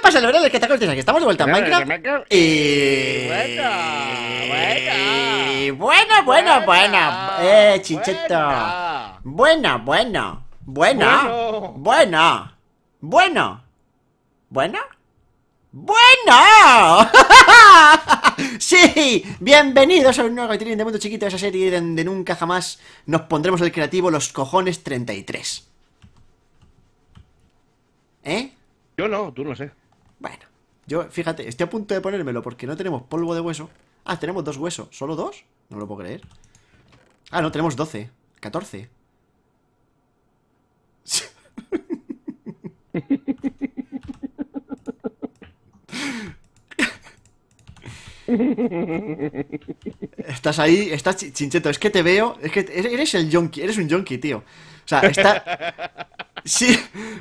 pasa, lo que te Que estamos de vuelta en Minecraft. Y... Bueno, bueno, bueno, bueno. Eh, chicheto. Bueno, bueno. Bueno. Bueno. Bueno. Bueno. Bueno. ¡Sí! Bienvenidos a un nuevo capítulo de Mundo Chiquito, esa serie donde nunca jamás nos pondremos el creativo Los Cojones 33. ¿Eh? Yo no, tú no sé. Bueno, yo, fíjate, estoy a punto de ponérmelo porque no tenemos polvo de hueso. Ah, tenemos dos huesos. ¿Solo dos? No lo puedo creer. Ah, no, tenemos doce 14. Estás ahí, estás chincheto. Es que te veo. Es que eres el yonki, eres un yonki, tío. O sea, está. Sí,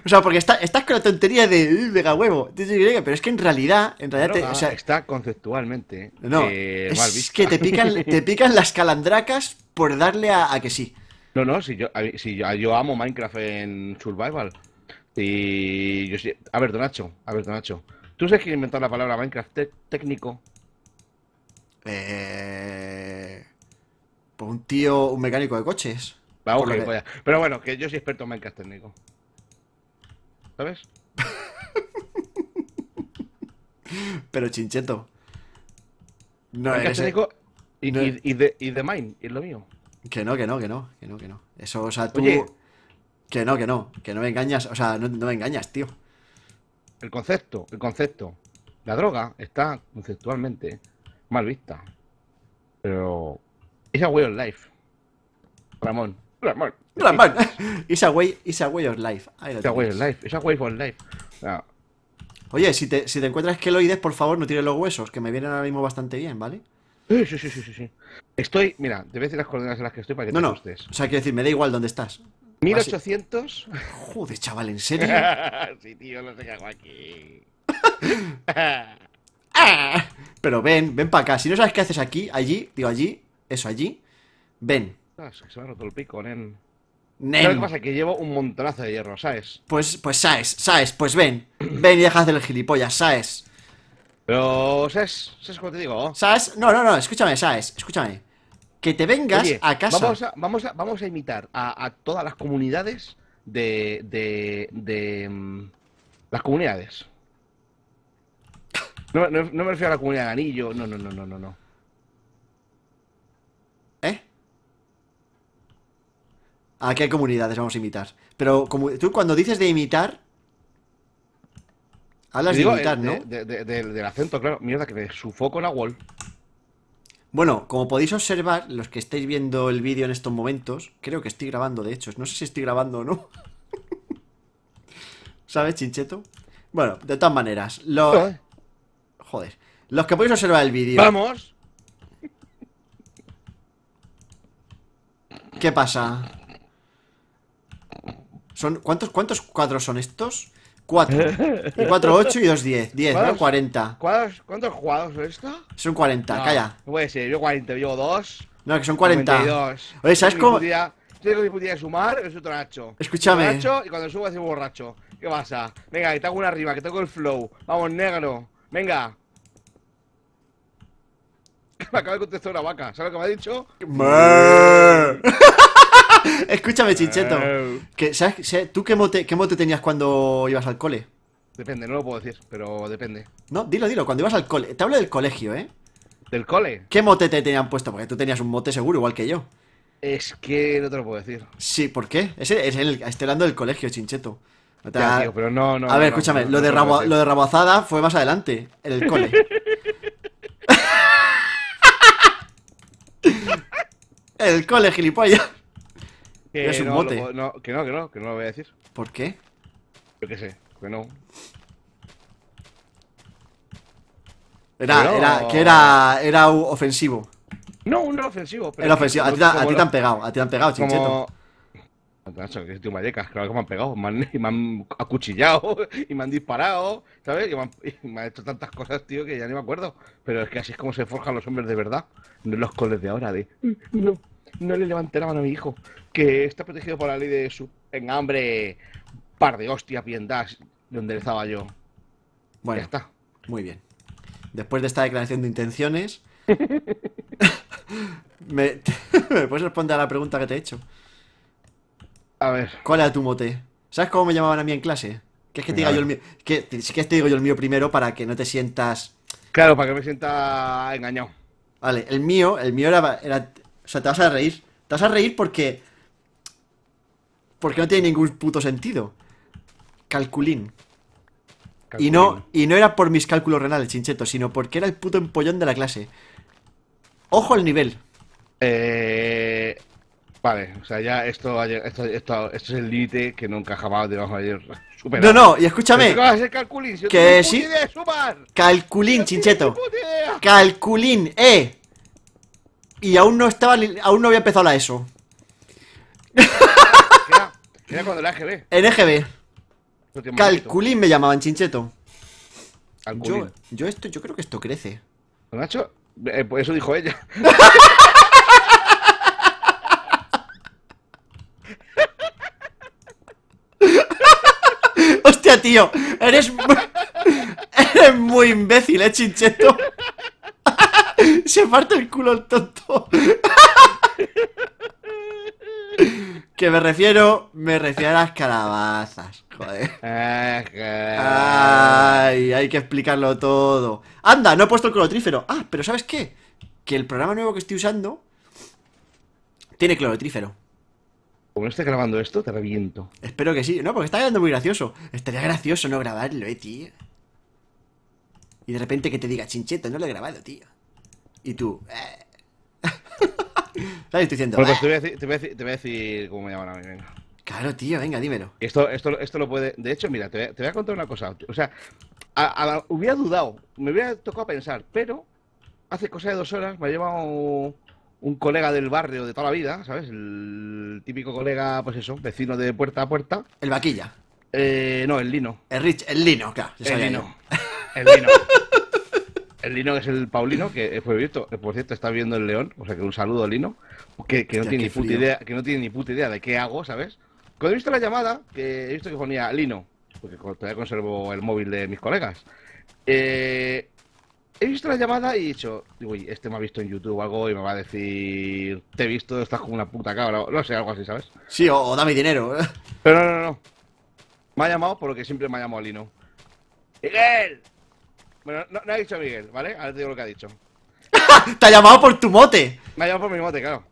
o sea, porque estás con la tontería de mega huevo, pero es que en realidad, en realidad ah, está conceptualmente. Eh, no, eh, es que te pican, te pican las calandracas por darle a, que sí. No, no, si yo, amo Minecraft en Survival. Y yo A ver, Donacho, a ver, Donacho. ¿Tú sabes que inventar la palabra Minecraft técnico? Eh. Por pues un tío, un mecánico de coches. Vamos, ah, pues Pero bueno, que yo soy experto en Minecraft técnico. ¿sabes? Pero Chincheto. No es y, no y, es lo mío. Que no, que no, que no, que no, que no. Eso, o sea, tú. Que no, que no, que no me engañas, o sea, no, me engañas, tío. El concepto, el concepto. La droga está conceptualmente mal vista. Pero. Es a way life. Ramón. Ramón. Ramón. gran a way, güey, a life. esa a way life. Esa a way life. Oye, si te, si te encuentras queloides, por favor, no tires los huesos, que me vienen ahora mismo bastante bien, ¿vale? Sí, sí, sí, sí, sí. Estoy, mira, te voy a decir las coordenadas en las que estoy para que no, te no. Gustes. O sea, quiero decir, me da igual dónde estás. 1800. Joder, chaval, ¿en serio? sí, tío, lo sé hago aquí. Ah. Pero ven, ven para acá. Si no sabes qué haces aquí, allí, digo allí, eso allí, ven que se me ha roto el pico, nen. qué pasa? Que llevo un montonazo de hierro, ¿sabes? Pues, pues sabes, sabes, pues ven. ven y deja hacer el gilipollas, ¿sabes? Pero, ¿sabes? ¿Sabes cómo te digo? ¿Sabes? No, no, no, escúchame, ¿sabes? Escúchame. Que te vengas a casa. Vamos a, vamos a, imitar a, todas las comunidades de. de. de. Mm, las comunidades. No, no, no, me refiero a la comunidad de anillo, no, no, no, no. no. ¿A qué comunidades vamos a imitar? Pero como, tú cuando dices de imitar... Hablas de imitar, eh, ¿no? del acento, claro. Mierda, que me sufoco la wall. Bueno, como podéis observar, los que estáis viendo el vídeo en estos momentos, creo que estoy grabando, de hecho. No sé si estoy grabando o no. ¿Sabes, chincheto? Bueno, de todas maneras, los... Joder. Los que podéis observar el vídeo... ¡Vamos! ¿Qué pasa? ¿cuántos, cuadros son estos? Cuatro. Y cuatro, ocho y dos, diez. Diez, ¿no? Cuarenta. ¿Cuántos, cuadros son estos? Son cuarenta, calla. No puede ser, yo cuarenta, yo dos. No, que son cuarenta. Oye, ¿sabes cómo...? Estoy con de sumar, es otro Nacho. Escúchame. Nacho, y cuando subo es borracho. ¿Qué pasa? Venga, que te hago una arriba que tengo el flow. Vamos, negro. Venga. Me acaba de contestar una vaca. ¿Sabes lo que me ha dicho? Escúchame, Chincheto. ¿Tú qué mote, qué mote tenías cuando ibas al cole? Depende, no lo puedo decir, pero depende. No, dilo, dilo, cuando ibas al cole. Te hablo del colegio, ¿eh? ¿Del cole? ¿Qué mote te tenían puesto? Porque tú tenías un mote seguro, igual que yo. Es que no te lo puedo decir. Sí, ¿por qué? Es el, estoy hablando del colegio, Chincheto. pero no, no, a ver, escúchame, lo, de rabo, fue más adelante, en el cole. el cole, gilipollas. Que es un no, que no, que no, que no lo voy a decir. ¿Por qué? Yo qué sé, que no. Era, era, que era, era ofensivo. No, no era ofensivo. Pero era ofensivo. A ti, a ti te han pegado, a ti te han pegado, chincheto. Como... Ah, que tío mallecas, claro que me han pegado, me han, acuchillado y me han disparado, ¿sabes? Y me, han, hecho tantas cosas, tío, que ya ni me acuerdo. Pero es que así es como se forjan los hombres de verdad, no los coles de ahora, de mm, no, no le levanté la mano a mi hijo, que está protegido por la ley de su hambre, Par de hostias bien donde estaba yo. Bueno, ya está. Muy bien. Después de esta declaración de intenciones, me, puedes responder a la pregunta que te he hecho? A ver. ¿Cuál era tu mote? ¿Sabes cómo me llamaban a mí en clase? Que es que te diga yo el mío. Que, que te digo yo el mío primero para que no te sientas. Claro, para que me sienta engañado. Vale, el mío, el mío era, O sea, te vas a reír. Te vas a reír porque porque no tiene ningún puto sentido. Calculín. Y, no, y no era por mis cálculos renales, chincheto, sino porque era el puto empollón de la clase. Ojo al nivel. Eh, vale, o sea, ya esto, esto, esto es el límite que nunca jamás de ayer No, no, y escúchame. que sí. Calculín, chincheto. Calculín, eh. Y aún no estaba, aún no había empezado la ESO. Era cuando era EGB. En EGB. Calculín me llamaban, chincheto. Yo, yo, esto, yo creo que esto crece. Nacho, eh, pues eso dijo ella. Hostia, tío, eres muy, eres muy imbécil, eh, chincheto. Se parte el culo el tonto que me refiero, me refiero a las calabazas, joder. Ah, Ay, hay que explicarlo todo. Anda, no he puesto el clorotrífero. Ah, pero ¿sabes qué? Que el programa nuevo que estoy usando tiene clorotrífero. Como no esté grabando esto, te reviento. Espero que sí. No, porque está quedando muy gracioso. Estaría gracioso no grabarlo, eh, tío. Y de repente que te diga, chincheto, no lo he grabado, tío. Y tú... Eh". diciendo. te voy, a decir, cómo me llaman a mí, venga. Claro, tío, venga, dímelo. Esto, esto, esto lo puede. De hecho, mira, te voy a, contar una cosa. O sea, hubiera dudado, me hubiera tocado pensar, pero hace cosa de dos horas me ha llevado un colega del barrio de toda la vida, ¿sabes? El típico colega, pues eso, vecino de puerta a puerta. El vaquilla. Eh, no, el lino. El Rich, el lino, claro. El lino. el lino el Lino es el Paulino, que fue eh, visto, eh, por cierto, está viendo el León, o sea que un saludo Lino, que, no tiene ni puta idea, que no tiene ni puta idea de qué hago, ¿sabes? Cuando he visto la llamada, que he visto que ponía Lino, porque todavía conservo el móvil de mis colegas, eh, he visto la llamada y he dicho, uy, este me ha visto en YouTube o algo y me va a decir, te he visto, estás con una puta cabra, no sé, algo así, ¿sabes? Sí, o, da mi dinero. Pero no, no, no. Me ha llamado porque siempre me ha llamado Lino. Miguel, bueno, no, no ha dicho Miguel, ¿vale? Ahora te digo lo que ha dicho. ¡Te ha llamado por tu mote! Me ha llamado por mi mote, claro.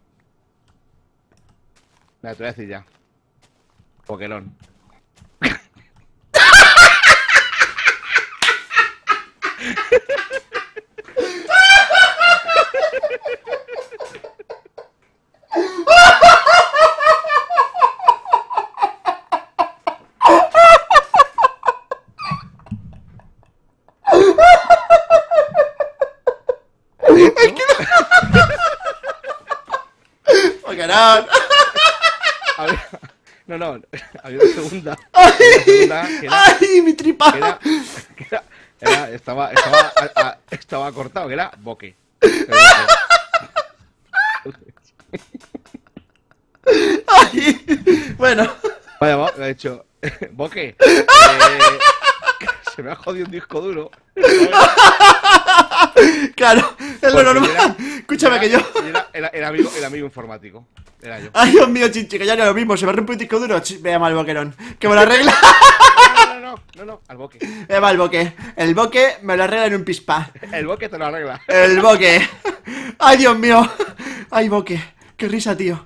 Mira, te voy a decir ya. Pokelón. no, no, había una segunda. Ay, ay mi tripa. Que era, que era, estaba, estaba, estaba cortado, que era boque. Ay, bueno. Vaya, va, me ha dicho, boque. Eh, se me ha jodido un disco duro. claro, Escúchame que yo. Era, el, amigo, amigo informático. Era yo. Ay, Dios mío, chinche, que ya no es lo mismo. Se me rompe un disco duro. Vea mal boquerón. Que me lo arregla. No, no, no, no, no, al boque. Eh, llama boque. El boque me lo arregla en un pispa. El boque te lo arregla. El boque. Ay, Dios mío. Ay, boque. Qué risa, tío.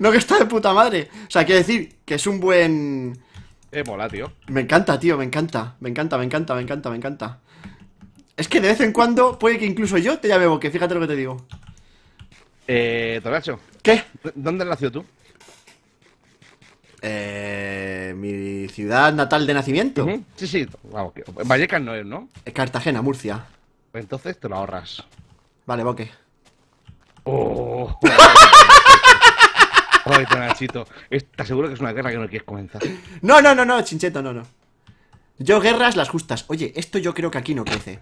no que está de puta madre. O sea, quiero decir que es un buen... Eh, mola, tío. Me encanta, tío, me encanta. Me encanta, me encanta, me encanta, me encanta. Es que de vez en cuando puede que incluso yo te llame Boque, fíjate lo que te digo. Eh, Toracho. ¿Qué? ¿Dónde has tú? Eh, mi ciudad natal de nacimiento. Sí, sí. Ah, Vallecas no es, ¿no? Es Cartagena, Murcia. Pues entonces te lo ahorras. Vale, Boque. Oh. Ay, Tonachito, ¿estás seguro que es una guerra que no quieres comenzar? No, no, no, no, Chincheto, no, no. Yo guerras las justas. Oye, esto yo creo que aquí no crece.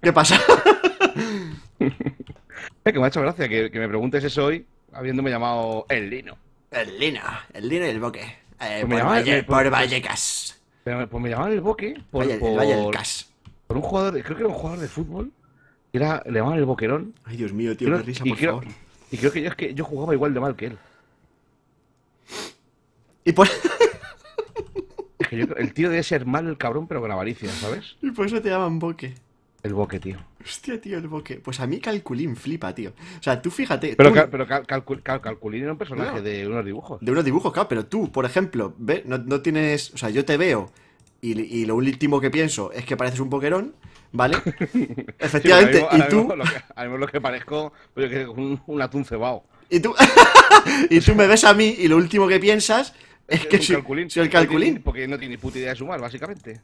¿Qué pasa? Eh, que me ha hecho gracia que, me preguntes eso hoy, habiéndome llamado El Lino. El Lino, el Lino y eh, pues pues el Boque. Eh, por, Vallecas por, Vallecas. pues me llamaban el Boque por, Vallecas. por, un jugador, creo que era un jugador de fútbol. Era, le llamaban el Boquerón. Ay, Dios mío, tío, risa, por favor. Y creo que yo, es que yo jugaba igual de mal que él. Y por... el tío debe ser malo el cabrón, pero con avaricia, ¿sabes? Y por eso te llaman boque. El boque, tío. Hostia, tío, el boque. Pues a mí Calculín flipa, tío. O sea, tú fíjate. Pero, Calculín era un personaje de unos dibujos. De unos dibujos, claro, pero tú, por ejemplo, ve, no, tienes. O sea, yo te veo y, lo último que pienso es que pareces un boquerón, ¿vale? Efectivamente, y tú. Lo que, lo que parezco, pues un, un atún cebado. Y tú, y tú me ves a mí y lo último que piensas es que sí, calculín, el calculín. Porque no tiene ni puta idea de sumar, básicamente.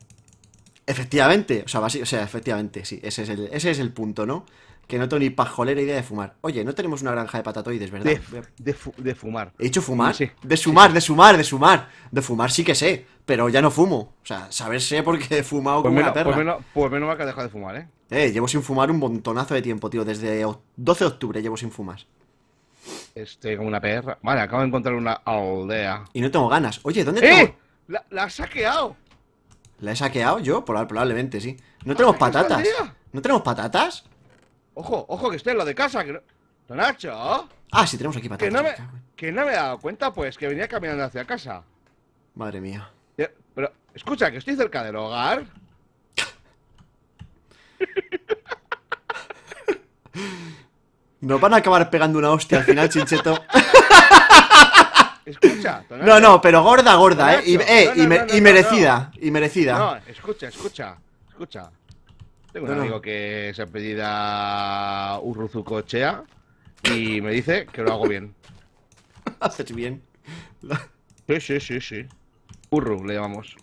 Efectivamente, o sea, sea efectivamente, sí, ese es, el, ese es el punto, ¿no? Que no tengo ni pajolera idea de fumar. Oye, no tenemos una granja de patatoides, ¿verdad? De, de, fumar. ¿He dicho fumar? Sí. De sumar, de sumar, de sumar. De fumar sí que sé, pero ya no fumo. O sea, saber sé porque he fumado pues como una pues perra. Pues menos, pues menos mal que has dejado de fumar, ¿eh? Eh, llevo sin fumar un montonazo de tiempo, tío. Desde 12 de octubre llevo sin fumar. Este, como una perra. Vale, acabo de encontrar una aldea. Y no tengo ganas. Oye, ¿dónde ¡Eh! La, la has saqueado. ¿La he saqueado yo? Probablemente, sí. No ah, tenemos patatas. ¿No tenemos patatas? Ojo, ojo que esté en lo de casa. Que no... Nacho. Ah, sí, tenemos aquí patatas. Que no, me, que no me he dado cuenta, pues, que venía caminando hacia casa. Madre mía. Pero, escucha, que estoy cerca del hogar. Nos van a acabar pegando una hostia al final, Chincheto. Escucha, No, no, pero gorda, gorda, ¿eh? Y, merecida, y merecida. No, escucha, escucha, escucha. Tengo un amigo que se ha pedido Urruzucochea y me dice que lo hago bien. Haces bien. Sí, sí, sí, sí. Urru le llamamos.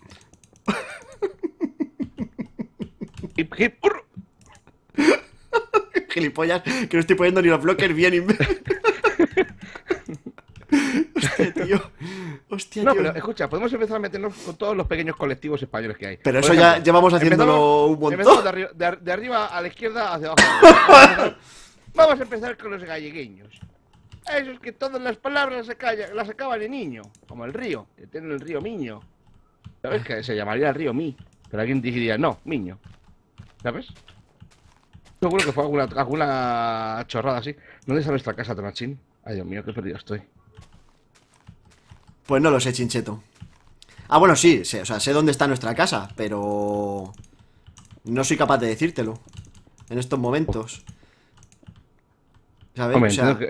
hip, que no estoy poniendo ni los bloques bien. Hostia, tío. Hostia, escucha, podemos empezar a meternos con todos los pequeños colectivos españoles que hay. Pero eso ya llevamos haciéndolo un montón. De de, arriba a la izquierda hacia abajo. Vamos a empezar con los gallegueños. es que todas las palabras las, callan, las acaban en niño, como el río, que tiene el río Miño. ¿Sabes? Que se llamaría el río Mi, pero alguien diría, no, Miño. ¿Sabes? Seguro que fue alguna, chorrada así. ¿Dónde está nuestra casa, Tonachín? Ay, Dios mío, qué perdido estoy. Pues no lo sé, Chincheto. Ah, bueno, sí, sé, o sea, sé dónde está nuestra casa, pero... No soy capaz de decírtelo. En estos momentos. ¿Sabes?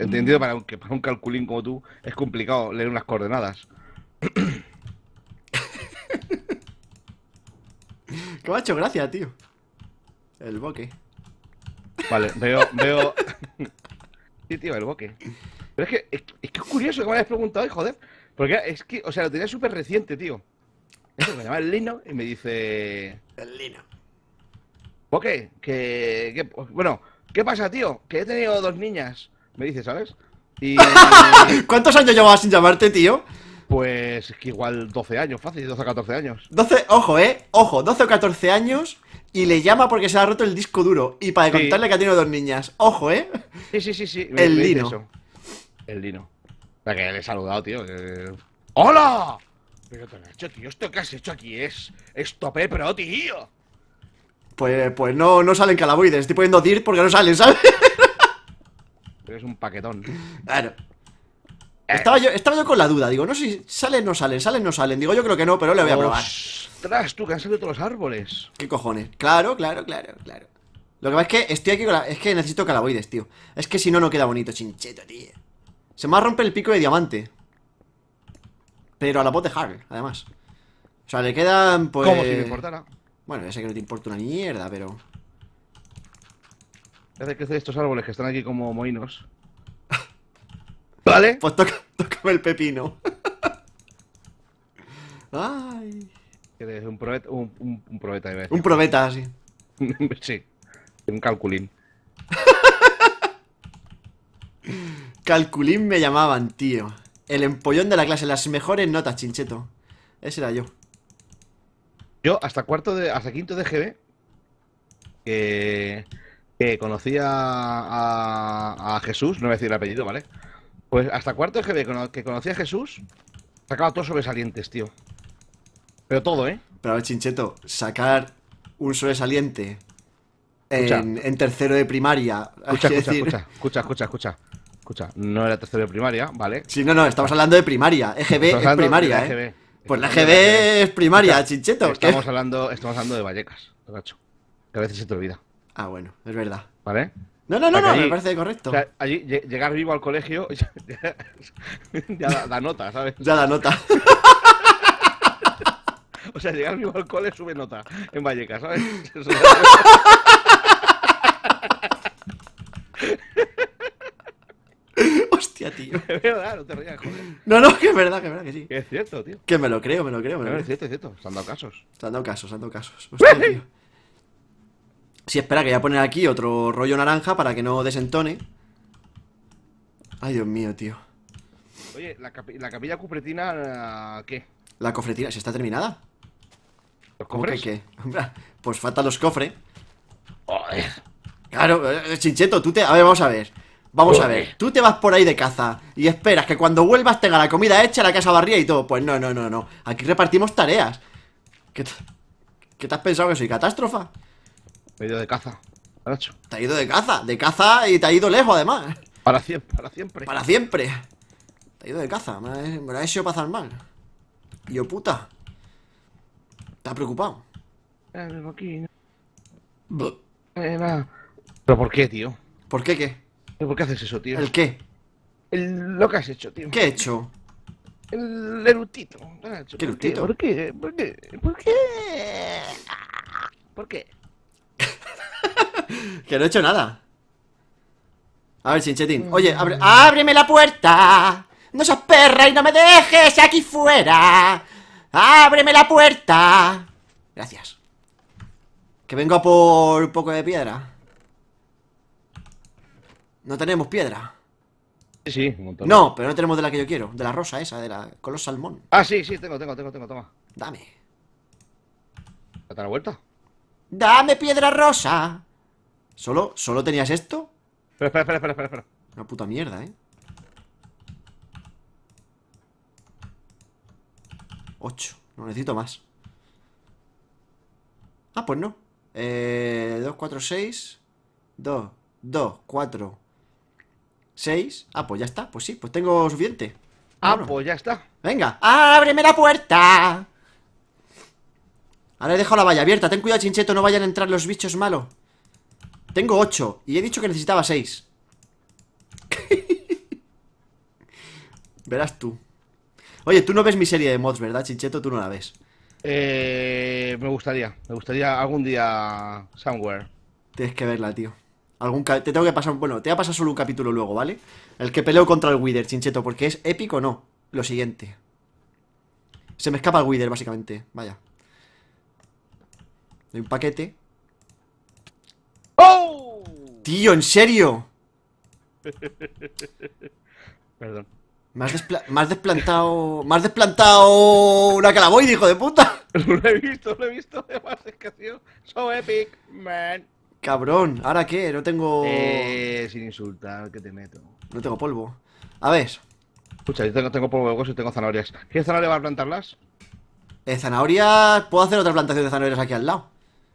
entendido mm. para un, que para un calculín como tú es complicado leer unas coordenadas. qué ha hecho gracia, tío. El boque. Vale, veo, veo. Sí, tío, el boque. Pero es que, es, que es curioso que me hayas preguntado, joder. Porque es que, o sea, lo tenía súper reciente, tío. me llama el Lino y me dice. El Lino. Boque, que, que. Bueno, ¿qué pasa, tío? Que he tenido dos niñas. Me dice, ¿sabes? Y... ¿Cuántos años llevabas sin llamarte, tío? Pues es que igual 12 años, fácil, 12 o 14 años. 12, ojo, eh, ojo, 12 o 14 años y le llama porque se ha roto el disco duro. Y para contarle que ha tenido dos niñas. Ojo, ¿eh? Sí, sí, sí, sí. El Dino el Dino que le he saludado, tío. Eh, ¡Hola! Pero te lo hecho, tío. Esto que has hecho aquí es. Estope pero tío. Pues, pues no, no salen calaboides. Estoy poniendo DIRT porque no salen, ¿sabes? Pero es un paquetón. Claro. Eh. Estaba, yo, estaba con la duda, digo, no sé si salen, no salen, salen, no salen. Digo, yo creo que no, pero le voy a pues probar. ¡Ostras, tú, que todos los árboles! ¿Qué cojones? Claro, claro, claro, claro. Lo que pasa es que estoy aquí con la... Es que necesito calaboides, tío. Es que si no, no queda bonito, chincheto, tío. Se me rompe el pico de diamante. Pero a la voz de además. O sea, le quedan, pues... Como si me importara. Bueno, ya sé que no te importa una mierda, pero... Hace crecer estos árboles que están aquí como moinos. ¿Vale? Pues toca, el pepino. Ay... ¿Un probeta? Un, un, Un probeta, sí. sí. Un calculín. calculín me llamaban, tío. El empollón de la clase, las mejores notas, chincheto. Ese era yo. Yo hasta cuarto de. hasta quinto de GB. Que. que conocía a, a, Jesús, no voy a decir el apellido, ¿vale? Pues hasta cuarto de GB que conocía a Jesús, sacaba todos sobresalientes, tío. Pero todo, ¿eh? Pero a Chincheto, sacar un sobresaliente en, en, tercero de primaria. Escucha, escucha, decir... escucha, escucha, escucha, No era tercero de primaria, ¿vale? Sí, no, no, estamos hablando de primaria. EGB e ¿eh? pues e e es primaria, ¿eh? Pues la EGB es primaria, Chincheto. Estamos hablando, estamos hablando de Vallecas, Que a veces se te olvida. Ah, bueno, es verdad. ¿Vale? No, no, no, no me parece correcto. allí llegar vivo al colegio ya, da, nota, ¿sabes? Ya da nota. O sea, llegar mismo alcohol cole sube nota en Vallecas, ¿sabes? Hostia, tío. verdad, no te rías, joder. No, no, que es verdad, que es verdad que sí. Que es cierto, tío. Que me lo creo, me lo creo, me lo creo. Es cierto, es cierto. Se han dado casos. Se han dado casos, se han dado casos. Hostia, tío. Sí, espera, que voy a poner aquí otro rollo naranja para que no desentone. Ay, Dios mío, tío. Oye, ¿la, la capilla cufretina qué? ¿La cofretina? ¿Se está terminada? Pues ¿Los cofres? Pues faltan los cofres. Claro, Chincheto, eh, tú te... A ver, vamos a ver. Vamos a ver, tú te vas por ahí de caza y esperas que cuando vuelvas tenga la comida hecha, la casa barría y todo. Pues no, no, no, no. Aquí repartimos tareas. ¿Qué, te has pensado que soy catástrofa? Me he ido de caza, Te ha ido de caza, de caza y te ha ido lejos además. Para siempre, para siempre. Para siempre. Te ha ido de caza, me lo hecho pasar mal. Yo puta. Está preocupado? Eh, aquí. Eh, ¿Pero por qué, tío? ¿Por qué qué? ¿Por qué haces eso, tío? ¿El qué? El, lo que has hecho, tío. ¿Qué he hecho? El erutito. ¿Qué erutito? ¿Por qué? ¿Por qué? ¿Por qué? ¿Por qué? que no he hecho nada. A ver, Chinchetín. Mm. Oye, ábreme la puerta. No seas perra y no me dejes aquí fuera. ¡Ábreme la puerta! Gracias. Que vengo por un poco de piedra. No tenemos piedra. Sí, un montón. No, pero no tenemos de la que yo quiero. De la rosa esa, de la los salmón. Ah, sí, sí, tengo, tengo, tengo, tengo, toma. Dame. ¿Te la vuelta? ¡Dame piedra rosa! ¿Solo, solo tenías esto? Espera, espera, espera, espera, espera. Una puta mierda, ¿eh? 8. No necesito más. Ah, pues no. Eh, 2, 4, 6. 2, 2, 4, 6. Ah, pues ya está. Pues sí, pues tengo suficiente. Ah, pues ya está. Venga, ábreme la puerta. Ahora he dejado la valla abierta. Ten cuidado, chincheto, no vayan a entrar los bichos malos. Tengo 8 y he dicho que necesitaba 6. Verás tú. Oye, tú no ves mi serie de mods, ¿verdad, Chincheto? Tú no la ves. Eh, me gustaría, me gustaría algún día somewhere. Tienes que verla, tío. Algún te tengo que pasar, bueno, te voy a pasar solo un capítulo luego, ¿vale? El que peleo contra el Wither, Chincheto, porque es épico, no. Lo siguiente. Se me escapa el Wither, básicamente. Vaya. Doy un paquete. ¡Oh! Tío, ¿en serio? Perdón. Más, desplantado. Más desplantado una calaboide, hijo de puta. Lo he visto, lo he visto. de es que ha sido so epic, man. Cabrón, ¿ahora qué? No tengo. Eh, sin insultar, que te meto. No tengo polvo. A ver. Escucha, yo tengo, tengo polvo de hueso y tengo zanahorias. zanahoria zanahorias a plantarlas? Eh, zanahorias. Puedo hacer otra plantación de zanahorias aquí al lado.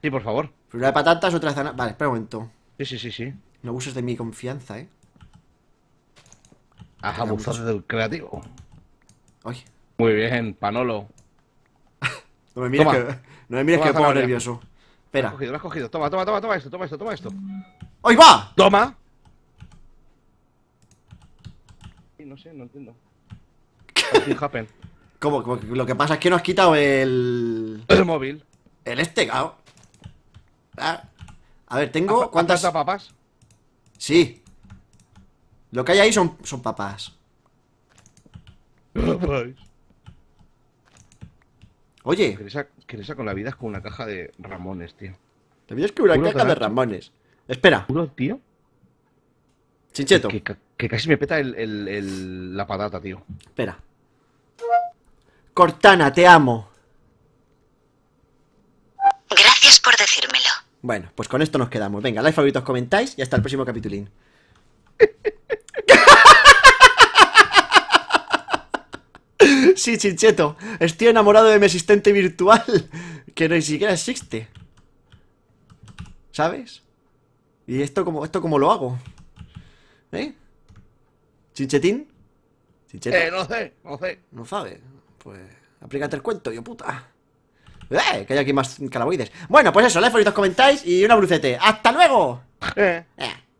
Sí, por favor. Una de patatas, otra de zanahorias. Vale, espera un momento. Sí, sí, sí, sí. No abuses de mi confianza, eh. Has abusado del creativo. Ay. Muy bien, Panolo. no me mires que, no me mires que me pongo nervioso. Espera. Lo has cogido, lo has cogido. Toma, toma, toma, toma esto, toma esto, toma esto. ¡Ahí va! Toma. No sé, no entiendo. happen. ¿Cómo? Lo que pasa es que no has quitado el. El móvil. El este, ah. A ver, tengo. ¿Cuántas. papas? Sí. Lo que hay ahí son, son papás. Oye. esa con la vida es con una caja de ramones, tío. ¿Te es que una caja de ramones? Espera. ¿Puro, tío? Chincheto. Que, casi me peta la patata, tío. Espera. Cortana, te amo. Gracias por decírmelo. Bueno, pues con esto nos quedamos. Venga, like, favoritos, comentáis y hasta el próximo capitulín. Sí, chincheto. Estoy enamorado de mi asistente virtual. Que ni siquiera existe. ¿Sabes? ¿Y esto como esto cómo lo hago? ¿Eh? ¿Chinchetín? chinchetín, Eh, no sé, no sé. No sabe, Pues aplícate el cuento, yo puta. ¡Eh! Que haya aquí más calaboides. Bueno, pues eso, like, favoritos, comentáis y una brucete. ¡Hasta luego! eh. eh.